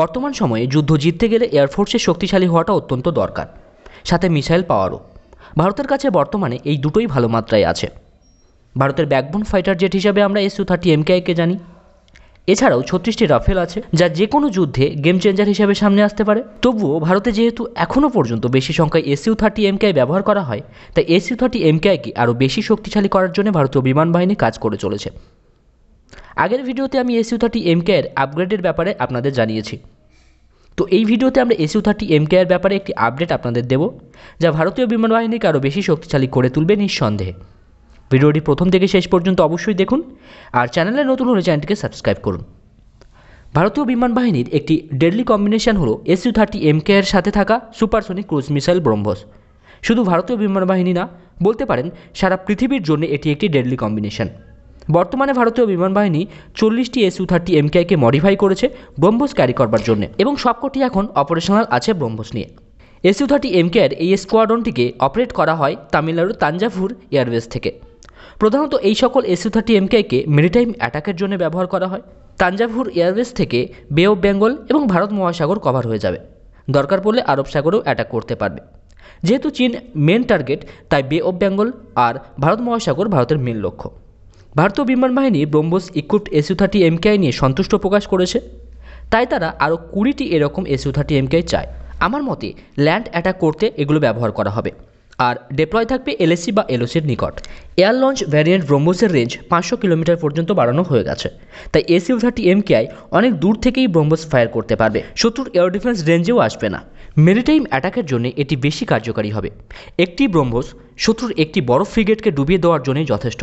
বর্তমান সময়ে যুদ্ধ জিততে গেলে এয়ারফোর্সের শক্তিশালী হওয়াটা অত্যন্ত দরকার সাথে মিসাইল পাওয়ারও ভারতের কাছে বর্তমানে এই দুটোই ভালো মাত্রায় আছে ভারতের ব্যাকবোন ফাইটার জেট হিসাবে আমরা এসু থার্টি এমকেআইকে জানি এছাড়াও ছত্রিশটি রাফেল আছে যা যে কোনো যুদ্ধে গেম চেঞ্জার হিসেবে সামনে আসতে পারে তবুও ভারতে যেহেতু এখনও পর্যন্ত বেশি সংখ্যায় এসইউ থার্টি এমকেআই ব্যবহার করা হয় তাই এসইউ থার্টি এমকেআইকে আরও বেশি শক্তিশালী করার জন্য ভারতীয় বিমান বাহিনী কাজ করে চলেছে আগের ভিডিওতে আমি এসিউ থার্টি এম এর আপগ্রেডের ব্যাপারে আপনাদের জানিয়েছি তো এই ভিডিওতে আমরা এসিউ থার্টি এম এর ব্যাপারে একটি আপডেট আপনাদের দেব যা ভারতীয় বিমান বাহিনীকে আরও বেশি শক্তিশালী করে তুলবে নিঃসন্দেহে ভিডিওটি প্রথম থেকে শেষ পর্যন্ত অবশ্যই দেখুন আর চ্যানেলে নতুন হলে চ্যানেলটিকে সাবস্ক্রাইব করুন ভারতীয় বিমান বাহিনীর একটি ডেডলি কম্বিনেশন হলো এসিউ থার্টি এম এর সাথে থাকা সুপারসনিক ক্রুজ মিসাইল ব্রহ্মস শুধু ভারতীয় বিমান বাহিনী না বলতে পারেন সারা পৃথিবীর জন্য এটি একটি ডেডলি কম্বিনেশন বর্তমানে ভারতীয় বিমান বাহিনী চল্লিশটি এস ইউ থার্টি এমকেআইকে মডিফাই করেছে ব্রহ্মোস ক্যারি করবার জন্য এবং সবকটি এখন অপারেশনাল আছে ব্রহ্মোস নিয়ে এস ইউ থার্টি এমকেআর এই স্কোয়াড্রনটিকে অপারেট করা হয় তামিলনাড়ুর তাঞ্জাভুর এয়ারবেস থেকে প্রধানত এই সকল এসইউ থার্টি এমকেআইকে মেরিটাইম অ্যাটাকের জন্য ব্যবহার করা হয় তাঞ্জাভুর এয়ারবেস থেকে বে অফ বেঙ্গল এবং ভারত মহাসাগর কভার হয়ে যাবে দরকার পড়লে আরব সাগরেও অ্যাটাক করতে পারবে যেহেতু চীন মেন টার্গেট তাই বে অফ বেঙ্গল আর ভারত মহাসাগর ভারতের মেন লক্ষ্য ভারতীয় বিমান বাহিনী BrahMos equipped SU thirty MKI নিয়ে সন্তুষ্ট প্রকাশ করেছে তাই তারা আরও কুড়িটি এরকম এসইউ থার্টি এমকেআই চায় আমার মতে ল্যান্ড অ্যাটাক করতে এগুলো ব্যবহার করা হবে আর ডেপ্লয় থাকবে এলএসি বা এলওসির নিকট এয়ার লঞ্চ ভ্যারিয়েন্ট ব্রহ্মসের রেঞ্জ পাঁচশো কিলোমিটার পর্যন্ত বাড়ানো হয়ে গেছে তাই এসিউ থার্টি এমকেআই অনেক দূর থেকেই ব্রহ্মস ফায়ার করতে পারবে শত্রুর এয়ার ডিফেন্স রেঞ্জেও আসবে না মেরিটাইম অ্যাটাকের জন্য এটি বেশি কার্যকারী হবে একটি ব্রহ্মস শত্রুর একটি বড় ফ্রিগেটকে ডুবিয়ে দেওয়ার জন্যই যথেষ্ট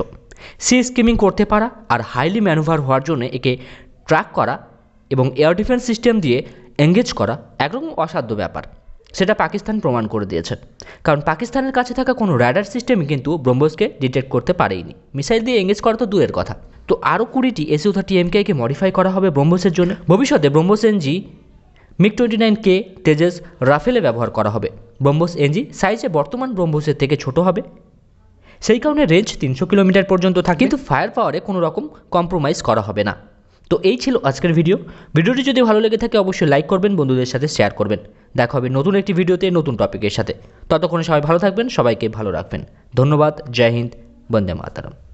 সি স্কিমিং করতে পারা আর হাইলি ম্যানুভার হওয়ার জন্য একে ট্র্যাক করা এবং এয়ার ডিফেন্স সিস্টেম দিয়ে এঙ্গেজ করা একরকম অসাধ্য ব্যাপার সেটা পাকিস্তান প্রমাণ করে দিয়েছে কারণ পাকিস্তানের কাছে থাকা কোনো র্যাডার সিস্টেমই কিন্তু ব্রহ্মসকে ডিটেক্ট করতে পারেইনি মিসাইল দিয়ে এঙ্গেজ করা তো দূরের কথা তো আরও কুড়িটি এসিউ থার্টি এমকেকে মডিফাই করা হবে ব্রহ্মসের জন্য ভবিষ্যতে BrahMos NG MiG twenty nine কে তেজেস রাফেলে ব্যবহার করা হবে ব্রহ্মস এনজি সাইজে বর্তমান ব্রহ্মসের থেকে ছোট হবে সেই কারণে রেঞ্জ তিনশো কিলোমিটার পর্যন্ত থাকে কিন্তু ফায়ার পাওয়ারে কোনো রকম কম্প্রোমাইজ করা হবে না তো এই ছিল আজকের ভিডিও ভিডিওটি যদি ভালো লেগে থাকে অবশ্যই লাইক করবেন বন্ধুদের সাথে শেয়ার করবেন দেখা হবে নতুন একটি ভিডিওতে নতুন টপিকের সাথে ততক্ষণে সবাই ভালো থাকবেন সবাইকে ভালো রাখবেন ধন্যবাদ জয় হিন্দ বন্দে মাতারাম